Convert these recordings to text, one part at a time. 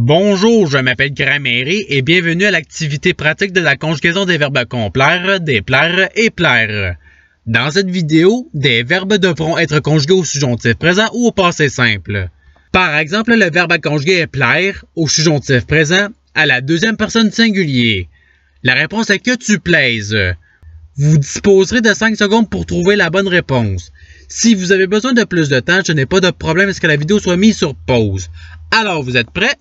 Bonjour, je m'appelle Grammaire et bienvenue à l'activité pratique de la conjugaison des verbes complaire, déplaire et plaire. Dans cette vidéo, des verbes devront être conjugués au subjonctif présent ou au passé simple. Par exemple, le verbe à conjuguer est plaire au subjonctif présent à la deuxième personne singulier. La réponse est que tu plaises. Vous disposerez de 5 secondes pour trouver la bonne réponse. Si vous avez besoin de plus de temps, je n'ai pas de problème à ce que la vidéo soit mise sur pause. Alors, vous êtes prêts?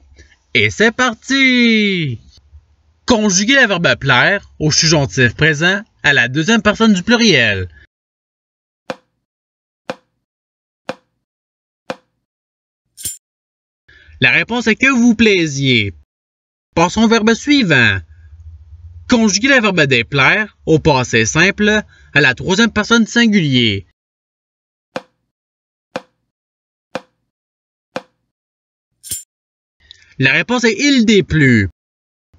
Et c'est parti! Conjuguez la verbe plaire au subjonctif présent à la deuxième personne du pluriel. La réponse est que vous plaisiez. Passons au verbe suivant. Conjuguez la verbe déplaire au passé simple à la troisième personne singulier. La réponse est il déplut.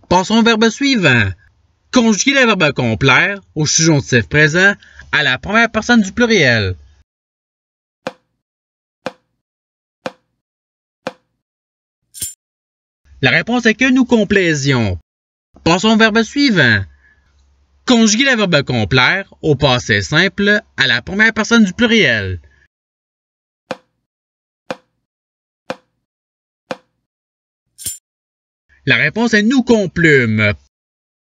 Passons au verbe suivant. Conjuguez le verbe complaire au subjonctif présent à la première personne du pluriel. La réponse est que nous complaisions. Passons au verbe suivant. Conjuguez le verbe complaire au passé simple à la première personne du pluriel. La réponse est nous qu'on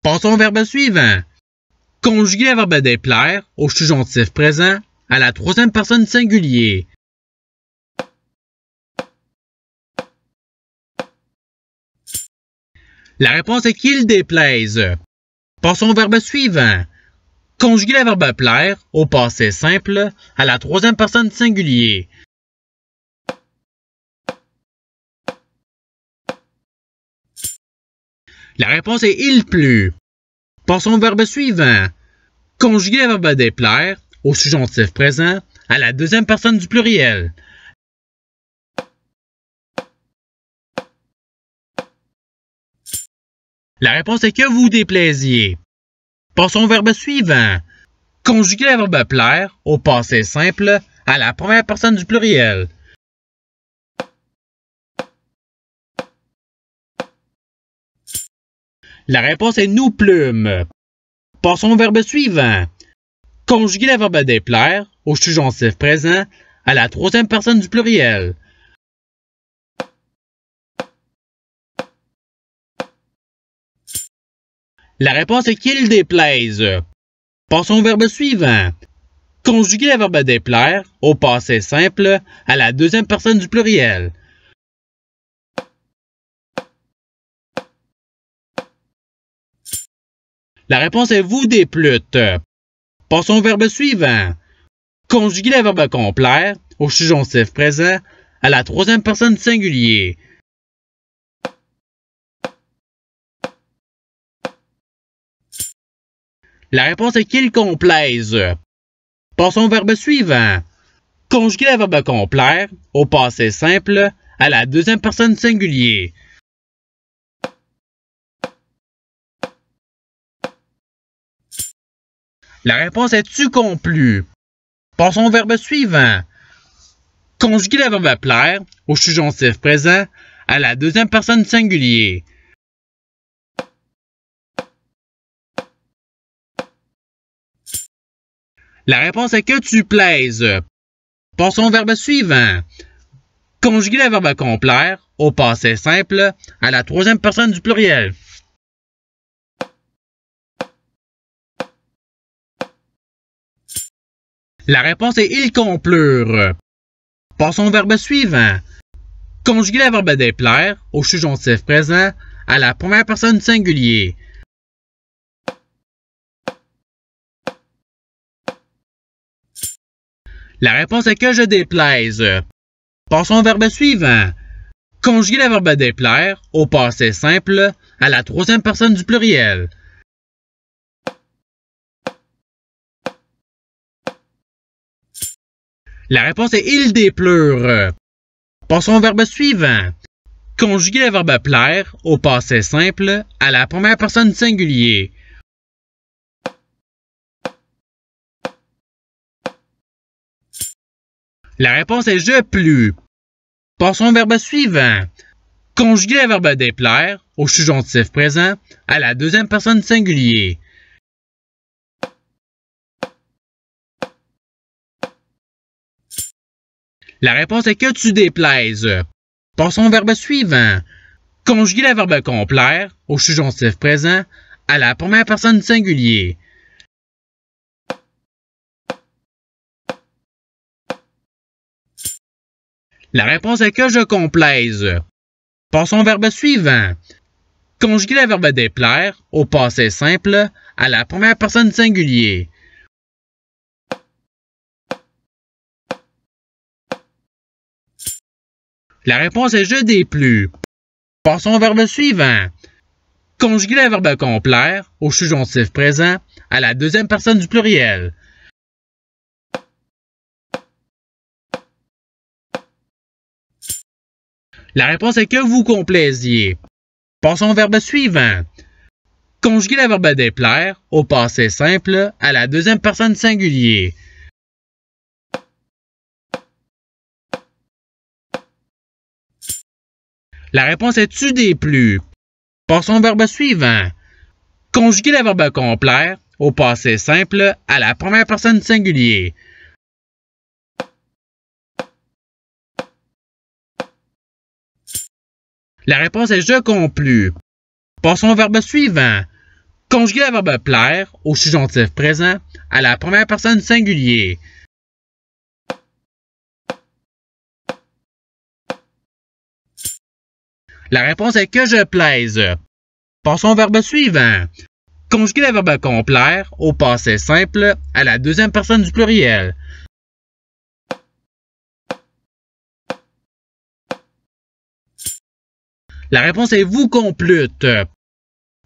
Passons au verbe suivant. Conjuguer le verbe déplaire au subjonctif présent à la troisième personne singulier. La réponse est qu'il déplaise. Passons au verbe suivant. Conjuguer le verbe plaire au passé simple à la troisième personne singulier. La réponse est il pleut. Passons au verbe suivant. Conjuguer le verbe déplaire au subjonctif présent à la deuxième personne du pluriel. La réponse est que vous déplaisiez. Passons au verbe suivant. Conjuguer le verbe plaire au passé simple à la première personne du pluriel. La réponse est nous plumes. Passons au verbe suivant. Conjuguez la verbe déplaire au subjonctif présent à la troisième personne du pluriel. La réponse est qu'il déplaise. Passons au verbe suivant. Conjuguez la verbe déplaire au passé simple à la deuxième personne du pluriel. La réponse est vous déplute. Passons au verbe suivant. Conjuguez le verbe complaire » au subjonctif présent à la troisième personne singulier. La réponse est qu'il complaise. Passons au verbe suivant. Conjuguez le verbe complaire » au passé simple à la deuxième personne singulier. La réponse est-tu complues ». Passons au verbe suivant. Conjuguer le verbe plaire au subjonctif présent à la deuxième personne singulier. La réponse est que tu plaises. Passons au verbe suivant. Conjuguer le verbe complaire au passé simple à la troisième personne du pluriel. La réponse est il complure. Passons au verbe suivant. Conjuguer le verbe déplaire au subjonctif présent à la première personne singulier. La réponse est que je déplaise. Passons au verbe suivant. Conjuguer le verbe déplaire au passé simple à la troisième personne du pluriel. La réponse est il déplure. Passons au verbe suivant. Conjuguer le verbe plaire au passé simple à la première personne singulier. La réponse est je plus. Passons au verbe suivant. Conjuguer le verbe déplaire au subjonctif présent à la deuxième personne singulier. La réponse est que tu déplaises. Passons au verbe suivant. Conjuguer le verbe complaire au subjonctif présent à la première personne singulier. La réponse est que je complaise. Passons au verbe suivant. Conjuguer le verbe déplaire au passé simple à la première personne singulier. La réponse est je déplus. Passons au verbe suivant. Conjuguez le verbe complaire au subjonctif présent à la deuxième personne du pluriel. La réponse est que vous complaisiez. Passons au verbe suivant. Conjuguez le verbe déplaire au passé simple à la deuxième personne singulier. La réponse est tu des plus. Passons au verbe suivant. Conjuguer le verbe complaire » au passé simple à la première personne singulier. La réponse est je conclus. Passons au verbe suivant. Conjuguer le verbe plaire au subjonctif présent à la première personne singulier. La réponse est que je plaise. Passons au verbe suivant. Conjuguez le verbe complaire au passé simple à la deuxième personne du pluriel. La réponse est vous complète.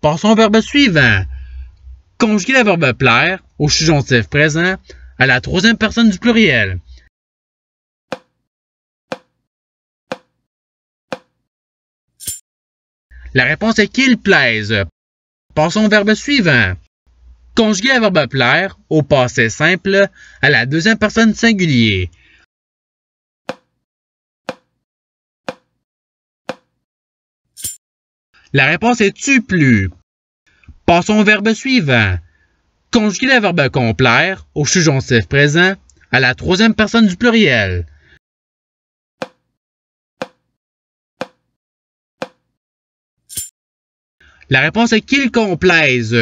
Passons au verbe suivant. Conjuguez le verbe plaire au subjonctif présent à la troisième personne du pluriel. La réponse est qu'il plaise. Passons au verbe suivant. Conjuguer le verbe plaire au passé simple à la deuxième personne singulier. La réponse est tu plus. Passons au verbe suivant. Conjuguer le verbe complaire au subjonctif présent à la troisième personne du pluriel. La réponse est qu'il complaise.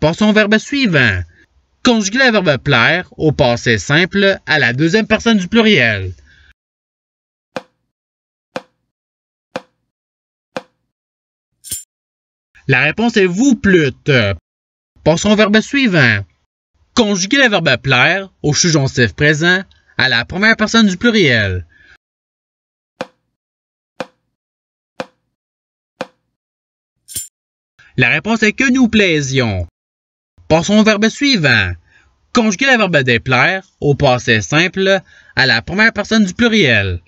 Passons au verbe suivant. Conjuguez le verbe plaire au passé simple à la deuxième personne du pluriel. La réponse est vous plûtes ». Passons au verbe suivant. Conjuguez le verbe plaire au subjonctif présent à la première personne du pluriel. La réponse est que nous plaisions. Passons au verbe suivant. Conjuguer le verbe déplaire au passé simple à la première personne du pluriel.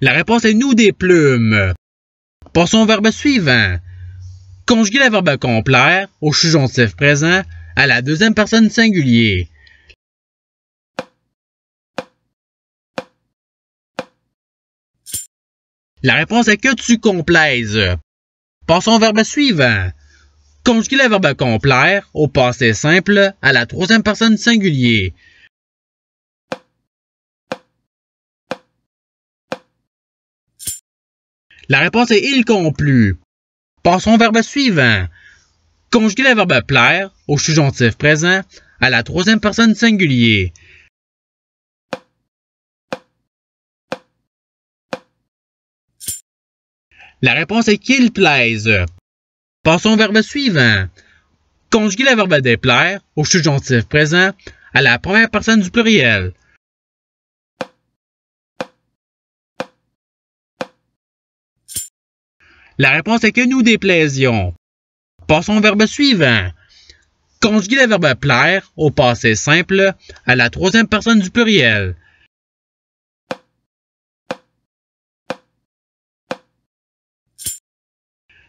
La réponse est nous des Passons au verbe suivant. Conjuguer le verbe complaire au subjonctif présent à la deuxième personne singulier. La réponse est que tu complaises. Passons au verbe suivant. Conjuguez le verbe complaire au passé simple à la troisième personne singulier. La réponse est il complut. Passons au verbe suivant. Conjuguez le verbe plaire au subjonctif présent à la troisième personne singulier. La réponse est qu'il plaise. Passons au verbe suivant. Conjuguez le verbe déplaire au subjonctif présent à la première personne du pluriel. La réponse est que nous déplaisions. Passons au verbe suivant. Conjuguez le verbe plaire au passé simple à la troisième personne du pluriel.